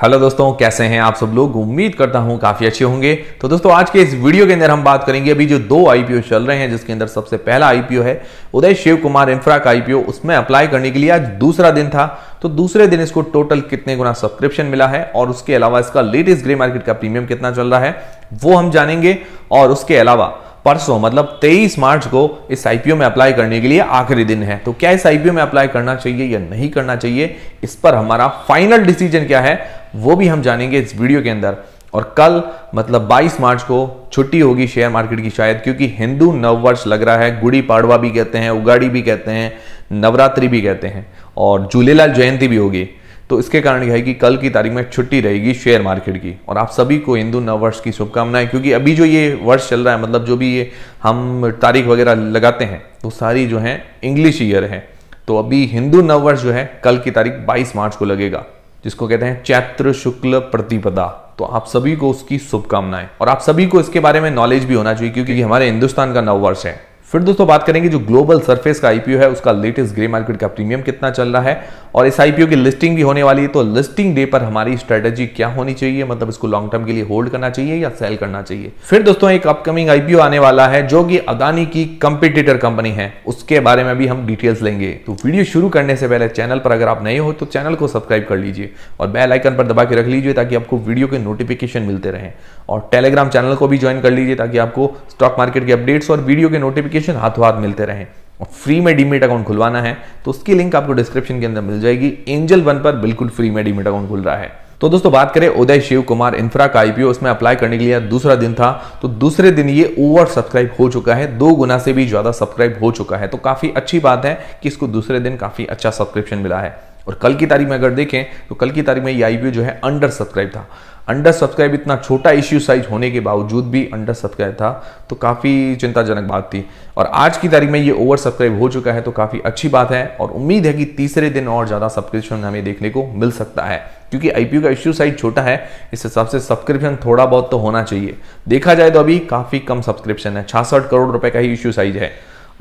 hello दोस्तों कैसे हैं आप सब लोग उम्मीद करता हूं काफी अच्छे होंगे तो दोस्तों आज के इस वीडियो के अंदर हम बात करेंगे अभी जो दो आईपीओ चल रहे हैं जिसके अंदर सबसे पहला आईपीओ है उदय शिव कुमार इंफ्रा का आईपीओ उसमें अप्लाई करने के लिए आज दूसरा दिन था तो दूसरे दिन इसको टोटल कितने गुना सब्सक्रिप्शन मिला है और उसके अलावा इसका लेटेस्ट ग्रे मार्केट का प्रीमियम कितना चल रहा है वो हम जानेंगे और उसके अलावा परसों मतलब 23 मार्च को इस आईपीओ में अप्लाई करने के लिए आखिरी दिन है तो क्या इस आईपीओ में अप्लाई करना चाहिए या नहीं करना चाहिए इस पर हमारा फाइनल डिसीजन क्या है वो भी हम जानेंगे इस वीडियो के अंदर और कल मतलब 22 मार्च को छुट्टी होगी शेयर मार्केट की शायद क्योंकि हिंदू नववर्ष लग रहा है गुड़ी पाड़वा भी कहते हैं उगाड़ी भी कहते हैं नवरात्रि भी कहते हैं और झूलेलाल जयंती भी होगी तो इसके कारण यह है कि कल की तारीख में छुट्टी रहेगी शेयर मार्केट की और आप सभी को हिंदू नववर्ष की शुभकामनाएं क्योंकि अभी जो ये वर्ष चल रहा है मतलब जो भी ये हम तारीख वगैरह लगाते हैं तो सारी जो है इंग्लिश ईयर है तो अभी हिंदू नववर्ष जो है कल की तारीख 22 मार्च को लगेगा जिसको कहते हैं चैत्र शुक्ल प्रतिपदा तो आप सभी को उसकी शुभकामनाएं और आप सभी को इसके बारे में नॉलेज भी होना चाहिए क्योंकि हमारे हिंदुस्तान का नववर्ष है फिर दोस्तों बात करेंगे जो ग्लोबल सरफेस का आईपीओ है उसका लेटेस्ट ग्रे मार्केट का प्रीमियम कितना चल रहा है और इस आईपीओ की लिस्टिंग भी होने वाली है तो लिस्टिंग डे पर हमारी स्ट्रेटेजी क्या होनी चाहिए मतलब इसको लॉन्ग टर्म के लिए होल्ड करना चाहिए या सेल करना चाहिए फिर दोस्तों एक अपकमिंग आईपीओ आने वाला है जो कि अदानी की कंपिटेटर कंपनी है उसके बारे में भी हम डिटेल्स लेंगे तो वीडियो शुरू करने से पहले चैनल पर अगर आप नए हो तो चैनल को सब्सक्राइब कर लीजिए और बेल आइकन पर दबा के रख लीजिए ताकि आपको वीडियो के नोटिफिकेशन मिलते रहे और टेलीग्राम चैनल को भी ज्वाइन कर लीजिए ताकि आपको स्टॉक मार्केट के अपडेट्स और वीडियो के नोटिफिकेशन नोटिफिकेशन हाथों हाथ मिलते रहें और फ्री में डीमेट अकाउंट खुलवाना है तो उसकी लिंक आपको डिस्क्रिप्शन के अंदर मिल जाएगी एंजल वन पर बिल्कुल फ्री में डीमेट अकाउंट खुल रहा है तो दोस्तों बात करें उदय शिव कुमार इंफ्रा का आईपीओ उसमें अप्लाई करने के लिए दूसरा दिन था तो दूसरे दिन ये ओवर सब्सक्राइब हो चुका है दो गुना से भी ज़्यादा सब्सक्राइब हो चुका है तो काफ़ी अच्छी बात है कि इसको दूसरे दिन काफ़ी अच्छा सब्सक्रिप्शन मिला है और कल की तारीख में अगर देखें तो कल की तारीख में ये आईपीओ जो है अंडर सब्सक्राइब था अंडर सब्सक्राइब इतना छोटा इश्यू साइज होने के बावजूद भी अंडर सब्सक्राइब था तो काफ़ी चिंताजनक बात थी और आज की तारीख में ये ओवर सब्सक्राइब हो चुका है तो काफ़ी अच्छी बात है और उम्मीद है कि तीसरे दिन और ज़्यादा सब्सक्रिप्शन हमें देखने को मिल सकता है क्योंकि आईपीओ का इश्यू साइज छोटा है इस हिसाब से सब्सक्रिप्शन थोड़ा बहुत तो होना चाहिए देखा जाए तो अभी काफ़ी कम सब्सक्रिप्शन है छासठ करोड़ रुपए का ही इश्यू साइज है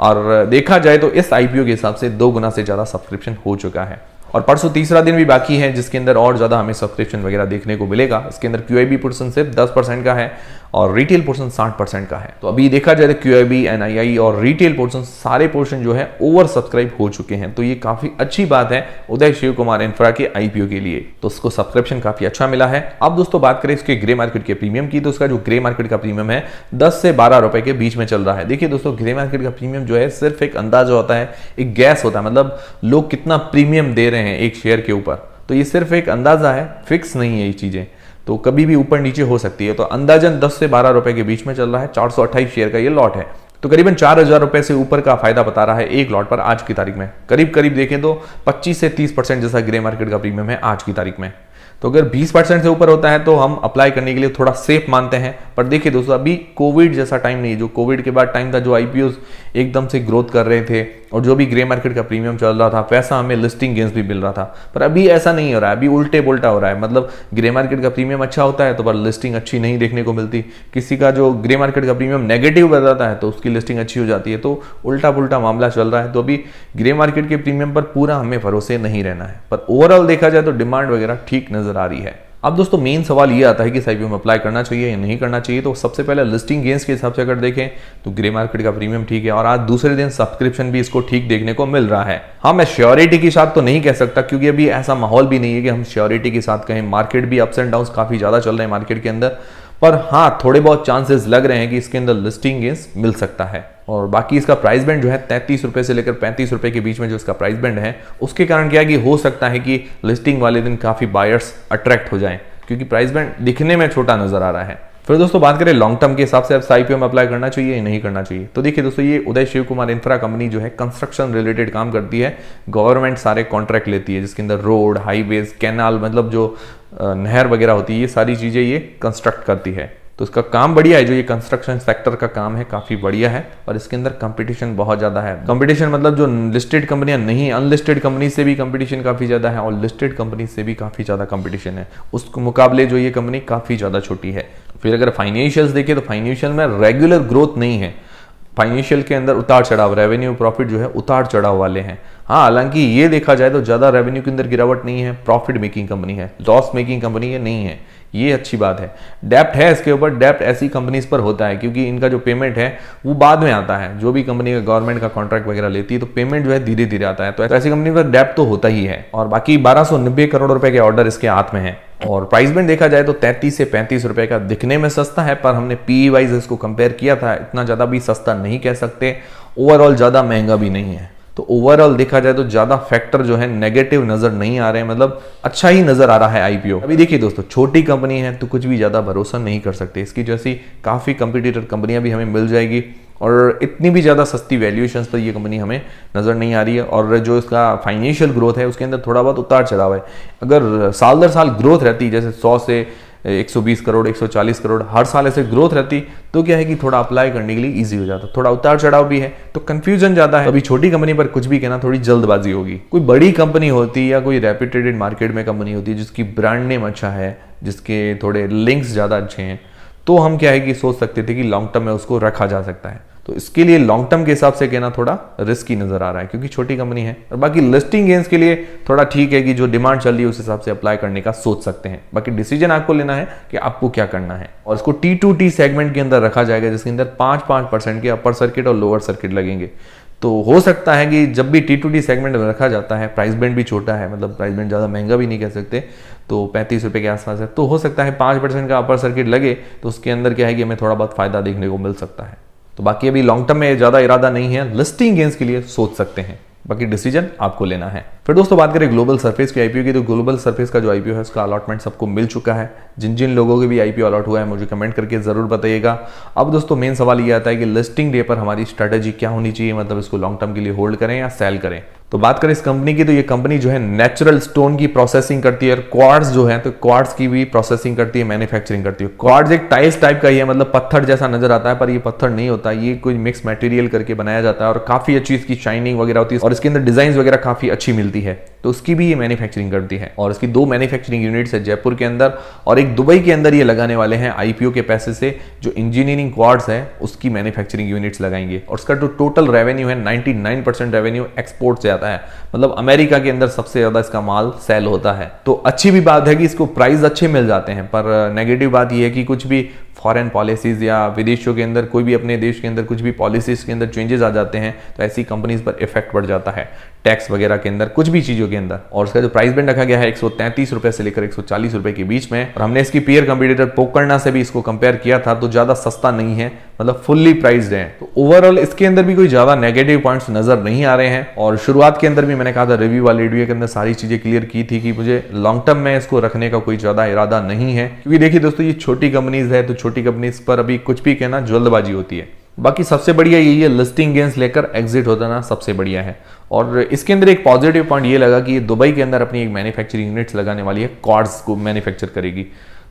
और देखा जाए तो इस आईपीओ के हिसाब से दो गुना से ज़्यादा सब्सक्रिप्शन हो चुका है और परसों तीसरा दिन भी बाकी है जिसके अंदर और ज़्यादा हमें सब्सक्रिप्शन वगैरह देखने को मिलेगा इसके अंदर क्यू आई बी सिर्फ दस परसेंट का है और रिटेल पोर्शन 60 परसेंट का है तो अभी देखा जाए तो Q I B N I I और रिटेल पोर्शन सारे पोर्शन जो है ओवर सब्सक्राइब हो चुके हैं तो ये काफ़ी अच्छी बात है उदय शिव कुमार इंफ्रा के आईपीओ के लिए तो उसको सब्सक्रिप्शन काफ़ी अच्छा मिला है अब दोस्तों बात करें इसके ग्रे मार्केट के प्रीमियम की तो उसका जो ग्रे मार्केट का प्रीमियम है दस से बारह रुपए के बीच में चल रहा है देखिए दोस्तों ग्रे मार्केट का प्रीमियम जो है सिर्फ एक अंदाजा होता है एक गैस होता है मतलब लोग कितना प्रीमियम दे रहे हैं एक शेयर के ऊपर तो ये सिर्फ एक अंदाजा है फिक्स नहीं है ये चीज़ें तो कभी भी ऊपर नीचे हो सकती है तो अंदाजन 10 से 12 रुपए के बीच में चल रहा है चार शेयर का ये लॉट है तो करीबन चार हज़ार रुपए से ऊपर का फायदा बता रहा है एक लॉट पर आज की तारीख में करीब करीब देखें तो 25 से 30 परसेंट जैसा ग्रे मार्केट का प्रीमियम है आज की तारीख में तो अगर 20 परसेंट से ऊपर होता है तो हम अप्लाई करने के लिए थोड़ा सेफ मानते हैं पर देखिए दोस्तों अभी कोविड जैसा टाइम नहीं है जो कोविड के बाद टाइम था जो आईपीओ एकदम से ग्रोथ कर रहे थे और जो भी ग्रे मार्केट का प्रीमियम चल रहा था पैसा हमें लिस्टिंग गेंस भी मिल रहा था पर अभी ऐसा नहीं हो रहा है अभी उल्टे पुलटा हो रहा है मतलब ग्रे मार्केट का प्रीमियम अच्छा होता है तो पर लिस्टिंग अच्छी नहीं देखने को मिलती किसी का जो ग्रे मार्केट का प्रीमियम नेगेटिव बन जाता है तो उसकी लिस्टिंग अच्छी हो जाती है तो उल्टा पुलटा मामला चल रहा है तो अभी ग्रे मार्केट के प्रीमियम पर पूरा हमें भरोसे नहीं रहना है पर ओवरऑल देखा जाए तो डिमांड वगैरह ठीक नज़र आ रही है अब दोस्तों मेन सवाल ये आता है कि साइपीओ में अप्लाई करना चाहिए या नहीं करना चाहिए तो सबसे पहले लिस्टिंग गेंस के हिसाब से अगर देखें तो ग्रे मार्केट का प्रीमियम ठीक है और आज दूसरे दिन सब्सक्रिप्शन भी इसको ठीक देखने को मिल रहा है हाँ मैं श्योरिटी के साथ तो नहीं कह सकता क्योंकि अभी ऐसा माहौल भी नहीं है कि हम श्योरिटी के साथ कहें मार्केट भी अप्स एंड डाउन काफ़ी ज़्यादा चल रहे हैं मार्केट के अंदर पर हाँ थोड़े बहुत चांसेस लग रहे हैं कि इसके अंदर लिस्टिंग गेंस मिल सकता है और बाकी इसका प्राइस बैंड जो है तैंतीस रुपये से लेकर पैंतीस रुपये के बीच में जो इसका प्राइस बैंड है उसके कारण क्या कि हो सकता है कि लिस्टिंग वाले दिन काफ़ी बायर्स अट्रैक्ट हो जाएं क्योंकि प्राइस बैंड दिखने में छोटा नज़र आ रहा है फिर दोस्तों बात करें लॉन्ग टर्म के हिसाब से अब आईपीओ में अप्लाई करना चाहिए या नहीं करना चाहिए तो देखिए दोस्तों ये उदय शिव कुमार इंफ्रा कंपनी जो है कंस्ट्रक्शन रिलेटेड काम करती है गवर्नमेंट सारे कॉन्ट्रैक्ट लेती है जिसके अंदर रोड हाईवेज कैनाल मतलब जो नहर वगैरह होती है ये सारी चीज़ें ये कंस्ट्रक्ट करती है तो इसका काम बढ़िया है जो ये कंस्ट्रक्शन सेक्टर का काम है काफ़ी बढ़िया है और इसके अंदर कंपटीशन बहुत ज़्यादा है कंपटीशन मतलब जो लिस्टेड कंपनियां नहीं अनलिस्टेड कंपनी से भी कंपटीशन काफ़ी ज़्यादा है और लिस्टेड कंपनी से भी काफ़ी ज़्यादा कंपटीशन है उस मुकाबले जो ये कंपनी काफ़ी ज़्यादा छोटी है फिर अगर फाइनेंशियल देखें तो फाइनेंशियल में रेगुलर ग्रोथ नहीं है फाइनेंशियल के अंदर उतार चढ़ाव रेवेन्यू प्रॉफिट जो है उतार चढ़ाव वाले हैं हाँ हालांकि ये देखा जाए तो ज़्यादा रेवेन्यू के अंदर गिरावट नहीं है प्रॉफिट मेकिंग कंपनी है लॉस मेकिंग कंपनी है नहीं है ये अच्छी बात है डेप्ट है इसके ऊपर डेप्ट ऐसी कंपनीज पर होता है क्योंकि इनका जो पेमेंट है वो बाद में आता है जो भी कंपनी गवर्नमेंट का कॉन्ट्रैक्ट वगैरह लेती है तो पेमेंट जो है धीरे धीरे आता है तो ऐसी कंपनी पर डेप्ट तो होता ही है और बाकी बारह करोड़ रुपए के ऑर्डर इसके हाथ में है और प्राइस बैंड देखा जाए तो 33 से पैंतीस रुपए का दिखने में सस्ता है पर हमने पी वाइज e इसको कंपेयर किया था इतना ज़्यादा भी सस्ता नहीं कह सकते ओवरऑल ज़्यादा महंगा भी नहीं है तो ओवरऑल देखा जाए तो ज़्यादा फैक्टर जो है नेगेटिव नज़र नहीं आ रहे हैं मतलब अच्छा ही नज़र आ रहा है आईपीओ अभी देखिए दोस्तों छोटी कंपनी है तो कुछ भी ज़्यादा भरोसा नहीं कर सकते इसकी जैसी काफ़ी कंपिटेटर कंपनियां भी हमें मिल जाएगी और इतनी भी ज़्यादा सस्ती वैल्यूएशंस पर तो ये कंपनी हमें नज़र नहीं आ रही है और जो इसका फाइनेंशियल ग्रोथ है उसके अंदर थोड़ा बहुत उतार चढ़ाव है अगर साल दर साल ग्रोथ रहती जैसे सौ से 120 करोड़ 140 करोड़ हर साल ऐसे ग्रोथ रहती तो क्या है कि थोड़ा अप्लाई करने के लिए इजी हो जाता थोड़ा उतार चढ़ाव भी है तो कन्फ्यूजन ज़्यादा है अभी छोटी कंपनी पर कुछ भी कहना थोड़ी जल्दबाजी होगी कोई बड़ी कंपनी होती या कोई रेप्यूटेड मार्केट में कंपनी होती जिसकी ब्रांड नेम अच्छा है जिसके थोड़े लिंक्स ज़्यादा अच्छे हैं तो हम क्या है कि सोच सकते थे कि लॉन्ग टर्म में उसको रखा जा सकता है तो इसके लिए लॉन्ग टर्म के हिसाब से कहना थोड़ा रिस्की नजर आ रहा है क्योंकि छोटी कंपनी है और बाकी लिस्टिंग गेंस के लिए थोड़ा ठीक है कि जो डिमांड चल रही है उस हिसाब से अप्लाई करने का सोच सकते हैं बाकी डिसीजन आपको लेना है कि आपको क्या करना है और इसको टी टू टी सेगमेंट के अंदर रखा जाएगा जिसके अंदर पांच पांच परसेंट के अपर सर्किट और लोअर सर्किट लगेंगे तो हो सकता है कि जब भी टी टू डी सेगमेंट में रखा जाता है प्राइस बैंड भी छोटा है मतलब प्राइस बैंड ज़्यादा महंगा भी नहीं कह सकते तो पैंतीस रुपये के आसपास है तो हो सकता है पाँच परसेंट का अपर सर्किट लगे तो उसके अंदर क्या है कि हमें थोड़ा बहुत फायदा देखने को मिल सकता है तो बाकी अभी लॉन्ग टर्म में ज़्यादा इरादा नहीं है लिस्टिंग गेंस के लिए सोच सकते हैं बाकी डिसीजन आपको लेना है फिर दोस्तों बात करें ग्लोबल सर्फेस की आईपीओ की तो ग्लोबल सर्फेस का जो आईपीओ है उसका अलॉटमेंट सबको मिल चुका है जिन जिन लोगों के भी आईपीओ अलॉट हुआ है मुझे कमेंट करके जरूर बताइएगा अब दोस्तों मेन सवाल ये आता है कि लिस्टिंग डे पर हमारी स्ट्रेटेजी क्या होनी चाहिए मतलब इसको लॉन्ग टर्म के लिए होल्ड करें या सेल करें तो बात करें इस कंपनी की तो ये कंपनी जो है नेचुरल स्टोन की प्रोसेसिंग करती है और क्वार्ट्स जो है तो क्वार्ट्स की भी प्रोसेसिंग करती है मैन्युफैक्चरिंग करती है क्वार्ट्स एक टाइल्स टाइप का ही है मतलब पत्थर जैसा नजर आता है पर ये पत्थर नहीं होता ये कोई मिक्स मटेरियल करके बनाया जाता है और काफी अच्छी इसकी शाइनिंग वगैरह होती है और इसके अंदर डिजाइन वगैरह काफी अच्छी मिलती है तो उसकी भी ये मैन्युफैक्चरिंग करती है और इसकी दो मैन्युफैक्चरिंग यूनिट्स है जयपुर के अंदर और एक दुबई के अंदर ये लगाने वाले हैं आईपीओ के पैसे से जो इंजीनियरिंग क्वार्ड्स है उसकी मैन्युफैक्चरिंग यूनिट्स लगाएंगे और उसका जो टोटल रेवेन्यू है परसेंट रेवेन्यू एक्सपोर्ट से आता जाता है मतलब अमेरिका के अंदर सबसे ज़्यादा इसका माल सेल होता है तो अच्छी भी बात है कि इसको प्राइस अच्छे मिल जाते हैं पर नेगेटिव बात यह है कि कुछ भी फॉरेन पॉलिसीज़ या विदेशों के अंदर कोई भी अपने देश के अंदर कुछ भी पॉलिसीज़ के अंदर चेंजेस आ जाते हैं तो ऐसी कंपनीज़ पर इफेक्ट पड़ जाता है टैक्स वगैरह के अंदर कुछ भी चीज़ों के अंदर और उसका जो प्राइस बैंड रखा गया है एक रुपए से लेकर एक रुपए के बीच में और हमने इसकी पीयर कंपिटेटर पोकरणा से भी इसको कंपेयर किया था तो ज़्यादा सस्ता नहीं है मतलब फुल्ली प्राइज्ड है तो ओवरऑल इसके अंदर भी कोई ज़्यादा नेगेटिव पॉइंट्स नज़र नहीं आ रहे हैं और शुरुआत के अंदर भी मैंने कहा था रिव्यू वाले वीडियो के अंदर सारी चीज़ें क्लियर की थी कि मुझे लॉन्ग टर्म में इसको रखने का कोई ज़्यादा इरादा नहीं है क्योंकि देखिए दोस्तों ये छोटी कंपनीज है तो छोटी कंपनीज पर अभी कुछ भी कहना जल्दबाजी होती है बाकी सबसे बढ़िया यही है लिस्टिंग गेंस लेकर एग्जिट हो जाना सबसे बढ़िया है और इसके अंदर एक पॉजिटिव पॉइंट ये लगा कि दुबई के अंदर अपनी एक मैन्युफैक्चरिंग यूनिट्स लगाने वाली है कॉर्ड्स को मैन्युफैक्चर करेगी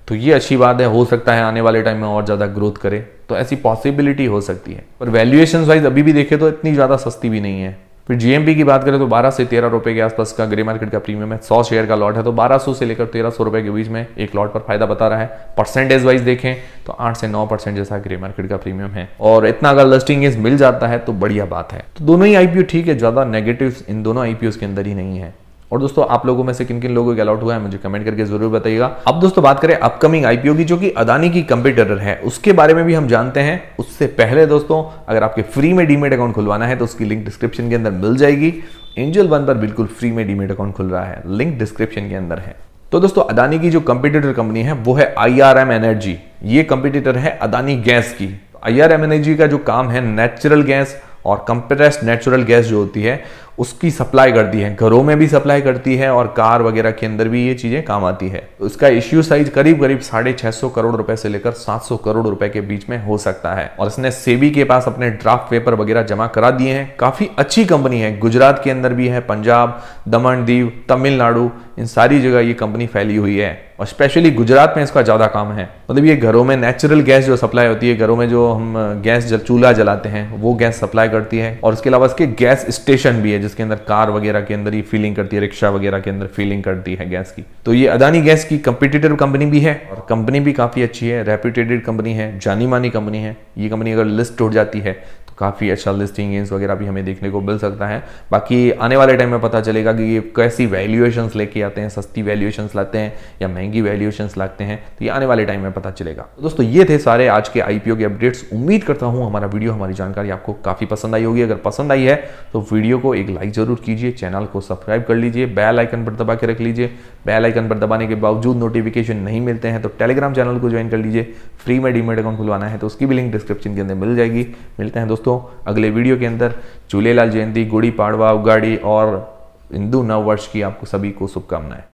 तो ये अच्छी बात है हो सकता है आने वाले टाइम में और ज़्यादा ग्रोथ करे तो ऐसी पॉसिबिलिटी हो सकती है पर वैल्यूएशन वाइज अभी भी देखे तो इतनी ज़्यादा सस्ती भी नहीं है फिर जीएमपी की बात करें तो 12 से तेरह रुपए के आसपास का ग्रे मार्केट का प्रीमियम है 100 शेयर का लॉट है तो 1200 से लेकर 1300 रुपए के बीच में एक लॉट पर फायदा बता रहा है परसेंटेज वाइज देखें तो 8 से 9 परसेंट जैसा ग्रे मार्केट का प्रीमियम है और इतना अगर लिस्टिंग मिल जाता है तो बढ़िया बात है तो दोनों ही आईपीओ ठीक है ज्यादा नेगेटिव इन दोनों आईपीओ के अंदर ही नहीं है और दोस्तों आप लोगों में से किन किन लोगों के अलाउट हुआ है मुझे कमेंट करके जरूर बताइएगा अब दोस्तों बात करें अपकमिंग आईपीओ की जो कि अदानी की कंप्यूटर है उसके बारे में भी हम जानते हैं उससे पहले दोस्तों अगर आपके फ्री में डीमेट अकाउंट खुलवाना है तो उसकी लिंक डिस्क्रिप्शन के अंदर मिल जाएगी एंजल वन पर बिल्कुल फ्री में डीमेट अकाउंट खुल रहा है लिंक डिस्क्रिप्शन के अंदर है तो दोस्तों अदानी की जो कंपिटिटर कंपनी है वो है आई आर एम एनर्जी ये कंपिटिटर है अदानी गैस की आई आर एम एनर्जी का जो काम है नेचुरल गैस और कंप्रेस्ड नेचुरल गैस जो होती है उसकी सप्लाई करती है घरों में भी सप्लाई करती है और कार वगैरह के अंदर भी ये चीज़ें काम आती है उसका इश्यू साइज करीब करीब साढ़े छह सौ करोड़ रुपए से लेकर सात सौ करोड़ रुपए के बीच में हो सकता है और इसने सेबी के पास अपने ड्राफ्ट पेपर वगैरह जमा करा दिए हैं काफ़ी अच्छी कंपनी है गुजरात के अंदर भी है पंजाब दमन दीव तमिलनाडु इन सारी जगह ये कंपनी फैली हुई है और स्पेशली गुजरात में इसका ज़्यादा काम है मतलब ये घरों में नेचुरल गैस जो सप्लाई होती है घरों में जो हम गैस चूल्हा जलाते हैं वो गैस सप्लाई करती है और उसके अलावा इसके गैस स्टेशन भी है जिसके अंदर कार वगैरह के अंदर ही फीलिंग करती है रिक्शा वगैरह के अंदर फीलिंग करती है गैस की तो ये अदानी गैस की कंपिटेटिव कंपनी भी है और कंपनी भी काफ़ी अच्छी है रेप्यूटेटेड कंपनी है जानी मानी कंपनी है ये कंपनी अगर लिस्ट टूट जाती है तो काफ़ी अच्छा लिस्टिंग गेंस वगैरह भी हमें देखने को मिल सकता है बाकी आने वाले टाइम में पता चलेगा कि ये कैसी वैल्यूएशन लेके आते हैं सस्ती वैल्यूएशन लाते हैं या महंगी वैल्यूएशन लाते हैं तो ये आने वाले टाइम में पता चलेगा तो दोस्तों ये थे सारे आज के आईपीओ के अपडेट्स उम्मीद करता हूं हमारा वीडियो हमारी जानकारी आपको काफ़ी पसंद आई होगी अगर पसंद आई है तो वीडियो को एक लाइक जरूर कीजिए चैनल को सब्सक्राइब कर लीजिए बेल आइकन पर दबा के रख लीजिए बेल आइकन पर दबाने के बावजूद नोटिफिकेशन नहीं मिलते हैं तो टेलीग्राम चैनल को ज्वाइन कर लीजिए फ्री में डीमेट अकाउंट खुलवाना है तो उसकी भी लिंक डिस्क्रिप्शन के अंदर मिल जाएगी मिलते हैं दोस्तों अगले वीडियो के अंदर झूलेलाल जयंती गुड़ी पाड़वा उगाड़ी और हिंदू नववर्ष की आपको सभी को शुभकामनाएं